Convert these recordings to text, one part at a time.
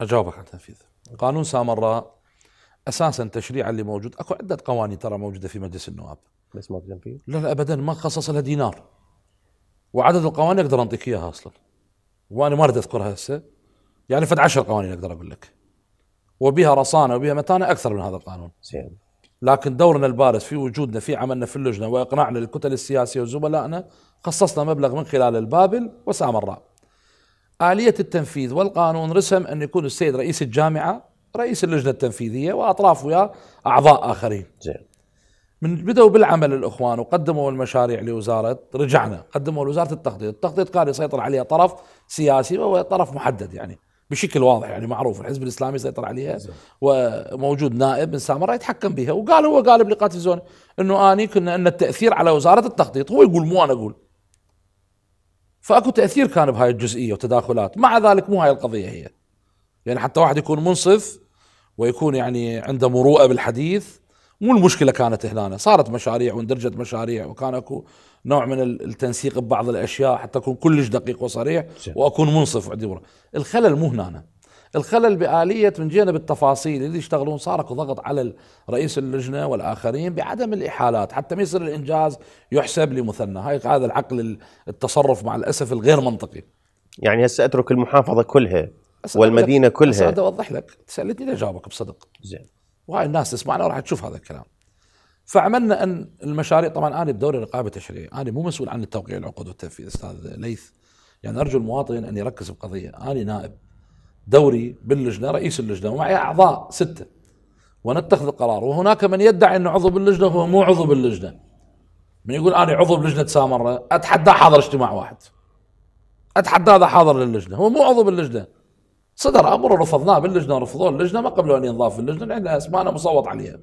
اجاوبك عن التنفيذ قانون سامراء اساسا تشريعا اللي موجود اكو عده قوانين ترى موجوده في مجلس النواب بس ما تنفيذ؟ لا لا ابدا ما خصص لها دينار وعدد القوانين اقدر اعطيك اياها اصلا وانا ما اريد اذكرها هسه يعني فد عشر قوانين اقدر اقول لك وبها رصانه وبها متانه اكثر من هذا القانون زين لكن دورنا البارز في وجودنا في عملنا في اللجنه واقناعنا للكتل السياسيه وزملائنا خصصنا مبلغ من خلال البابل وسامراء آلية التنفيذ والقانون رسم أن يكون السيد رئيس الجامعة رئيس اللجنة التنفيذية وأطراف ويا أعضاء آخرين زين من بدأوا بالعمل الإخوان وقدموا المشاريع لوزارة رجعنا قدموا لوزارة التخطيط التخطيط كان يسيطر عليها طرف سياسي وهو طرف محدد يعني بشكل واضح يعني معروف الحزب الاسلامي سيطر عليها زي. وموجود نائب من سامراء يتحكم بها وقال هو قال بلقاء تلفزيوني انه اني كنا ان التاثير على وزاره التخطيط هو يقول مو انا اقول فاكو تاثير كان بهاي الجزئيه وتداخلات مع ذلك مو هاي القضيه هي يعني حتى واحد يكون منصف ويكون يعني عنده مروءه بالحديث مو المشكله كانت هنا صارت مشاريع واندرجت مشاريع وكان اكو نوع من التنسيق ببعض الاشياء حتى اكون كلش دقيق وصريح واكون منصف وعندي الخلل مو هنا الخلل بآلية من جانب التفاصيل اللي يشتغلون صاركوا ضغط على رئيس اللجنة والآخرين بعدم الإحالات حتى ما يصير الإنجاز يحسب لمثنى هاي هذا العقل التصرف مع الأسف الغير منطقي يعني هسه أترك المحافظة كلها والمدينة لك. كلها هسه أوضح لك سألتني لجاوبك بصدق زين وهاي الناس تسمعنا وراح تشوف هذا الكلام فعملنا ان المشاريع طبعا انا بدوري رقابه تشريعيه، انا مو مسؤول عن التوقيع العقود والتنفيذ استاذ ليث يعني ارجو المواطن ان يركز بقضيه، انا نائب دوري باللجنه رئيس اللجنه ومعي اعضاء سته ونتخذ القرار وهناك من يدعي انه عضو باللجنه وهو مو عضو باللجنه من يقول انا عضو بلجنه سامره اتحدى حاضر اجتماع واحد اتحدى هذا حاضر للجنه هو مو عضو باللجنه صدر امر رفضناه باللجنه رفضوه اللجنه ما قبلوا ان ينضاف في اللجنه لان اسمائنا مصوت عليها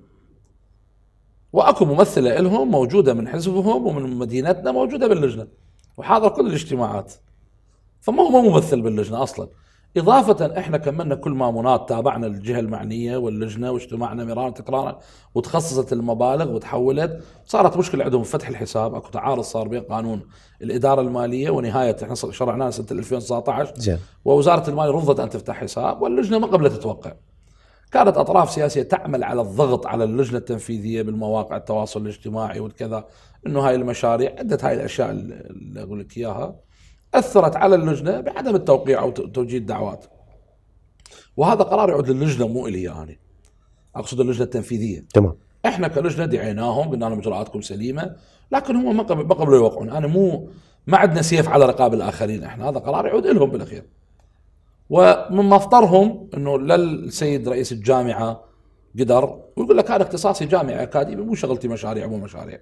واكو ممثله لهم موجوده من حزبهم ومن مدينتنا موجوده باللجنه وحاضر كل الاجتماعات فما هو ممثل باللجنه اصلا إضافة إحنا كملنا كل مامونات تابعنا الجهة المعنية واللجنة واجتمعنا مرارا تكرارا وتخصصت المبالغ وتحولت صارت مشكلة عندهم فتح الحساب اكو تعارض صار بين قانون الإدارة المالية ونهاية احنا شرعناه سنة 2019 جل. ووزارة المالية رفضت أن تفتح حساب واللجنة ما قبلت تتوقع كانت اطراف سياسيه تعمل على الضغط على اللجنه التنفيذيه بالمواقع التواصل الاجتماعي والكذا انه هاي المشاريع عده هاي الاشياء اللي اقول لك اياها أثرت على اللجنة بعدم التوقيع أو توجيه الدعوات وهذا قرار يعود للجنة مو إلي أنا يعني. أقصد اللجنة التنفيذية تمام احنا كلجنه دعيناهم قلنا لهم اجراءاتكم سليمه لكن هم ما قبل ما قبلوا يوقعون انا مو ما عندنا سيف على رقاب الاخرين احنا هذا قرار يعود لهم بالاخير ومن مفطرهم انه لا السيد رئيس الجامعه قدر ويقول لك انا اختصاصي جامعي اكاديمي مو شغلتي مشاريع مو مشاريع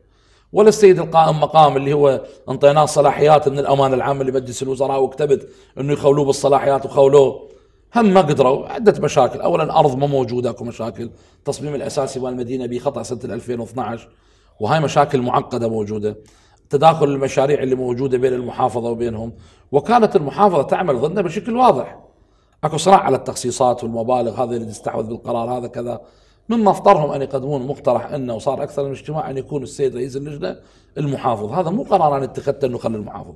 ولا السيد القائم مقام اللي هو انطيناه صلاحيات من الامانه العامه لمجلس الوزراء وكتبت انه يخولوه بالصلاحيات وخولوه هم ما قدروا عدة مشاكل أولا أرض ما موجودة أكو مشاكل التصميم الأساسي والمدينة به خطأ سنة 2012 وهاي مشاكل معقدة موجودة تداخل المشاريع اللي موجودة بين المحافظة وبينهم وكانت المحافظة تعمل ضدنا بشكل واضح أكو صراع على التخصيصات والمبالغ هذا اللي تستحوذ بالقرار هذا كذا من مفطرهم ان يقدمون مقترح انه وصار اكثر من اجتماع ان يكون السيد رئيس اللجنه المحافظ، هذا مو قرار انا اتخذته انه خلي المحافظ.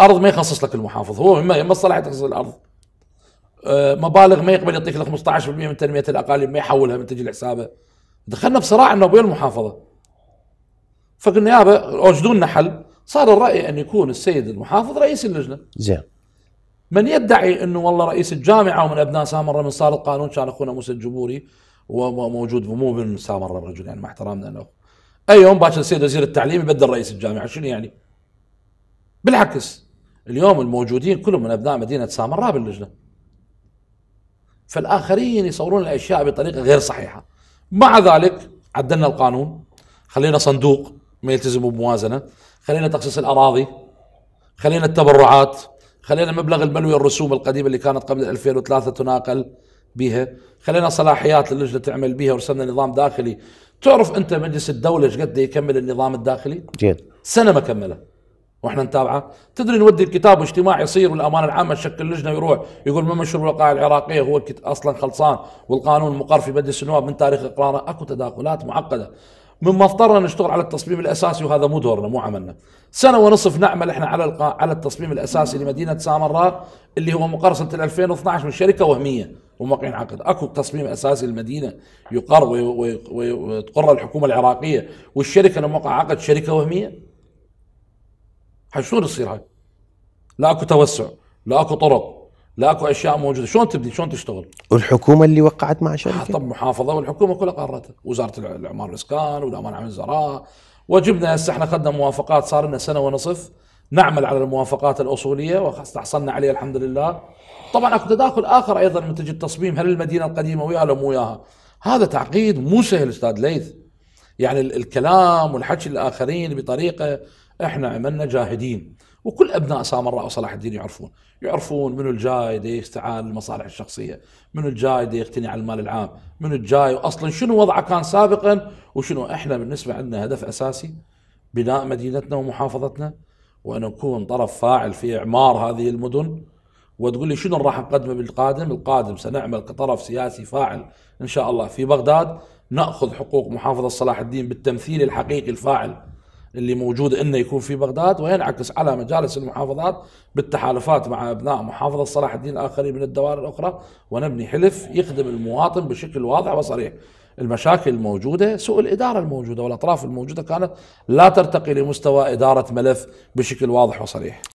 ارض ما يخصص لك المحافظ، هو ما مصلحه تخصص الارض. آه، مبالغ ما يقبل يعطيك لك 15% من تنميه الاقاليم ما يحولها من تجي لحسابه. دخلنا بصراع انه وبين المحافظه. فقلنا يابا اوجدوا لنا حل، صار الراي ان يكون السيد المحافظ رئيس اللجنه. زين. من يدعي انه والله رئيس الجامعه ومن ابناء سامره من صار القانون كان اخونا موسى الجبوري وموجود مو من سامر الرجل يعني مع احترامنا له اي يوم باكر السيد وزير التعليم يبدل رئيس الجامعه شنو يعني؟ بالعكس اليوم الموجودين كلهم من ابناء مدينه سامراء باللجنه فالاخرين يصورون الاشياء بطريقه غير صحيحه مع ذلك عدلنا القانون خلينا صندوق ما يلتزم بموازنه خلينا تخصيص الاراضي خلينا التبرعات خلينا مبلغ الملوي الرسوم القديمه اللي كانت قبل 2003 تناقل بها خلينا صلاحيات للجنه تعمل بها ورسمنا نظام داخلي تعرف انت مجلس الدوله ايش قد يكمل النظام الداخلي جيد سنه ما كمله واحنا نتابعه تدري نودي الكتاب واجتماع يصير والامانه العامه تشكل لجنه ويروح يقول ما مشروع الوقائع العراقيه هو اصلا خلصان والقانون مقر في مجلس النواب من تاريخ اقراره اكو تداخلات معقده مما اضطرنا نشتغل على التصميم الاساسي وهذا مو دورنا مو عملنا. سنه ونصف نعمل احنا على القا... على التصميم الاساسي لمدينه سامراء اللي هو مقر سنه 2012 من شركه وهميه. وموقعين ينعقد اكو تصميم اساسي للمدينه يقر وتقر الحكومه العراقيه والشركه لما وقع عقد شركه وهميه شلون يصير هاي؟ لا اكو توسع لا اكو طرق لا اكو اشياء موجوده شلون تبني شلون تشتغل والحكومه اللي وقعت مع شركه طب محافظه والحكومه كلها قارتها وزاره الاعمار والاسكان والامان العام الزراعه وجبنا هسه احنا اخذنا موافقات صار لنا سنه ونصف نعمل على الموافقات الاصوليه واستحصلنا عليها الحمد لله. طبعا اكو تداخل اخر ايضا من تجي التصميم هل المدينه القديمه وياها لو مو وياها؟ هذا تعقيد مو سهل استاذ ليث. يعني الكلام والحكي للاخرين بطريقه احنا عملنا جاهدين وكل ابناء سامراء وصلاح الدين يعرفون يعرفون منو الجاي دي يستعان للمصالح الشخصيه منو الجاي دي يقتني على المال العام منو الجاي واصلا شنو وضعه كان سابقا وشنو احنا بالنسبه عندنا هدف اساسي بناء مدينتنا ومحافظتنا وأن طرف فاعل في إعمار هذه المدن وتقول لي شنو راح نقدمه بالقادم القادم سنعمل كطرف سياسي فاعل إن شاء الله في بغداد نأخذ حقوق محافظة صلاح الدين بالتمثيل الحقيقي الفاعل اللي موجود انه يكون في بغداد وينعكس على مجالس المحافظات بالتحالفات مع ابناء محافظه صلاح الدين الاخرين من الدوائر الاخرى ونبني حلف يخدم المواطن بشكل واضح وصريح. المشاكل الموجودة سوء الإدارة الموجودة والأطراف الموجودة كانت لا ترتقي لمستوى إدارة ملف بشكل واضح وصريح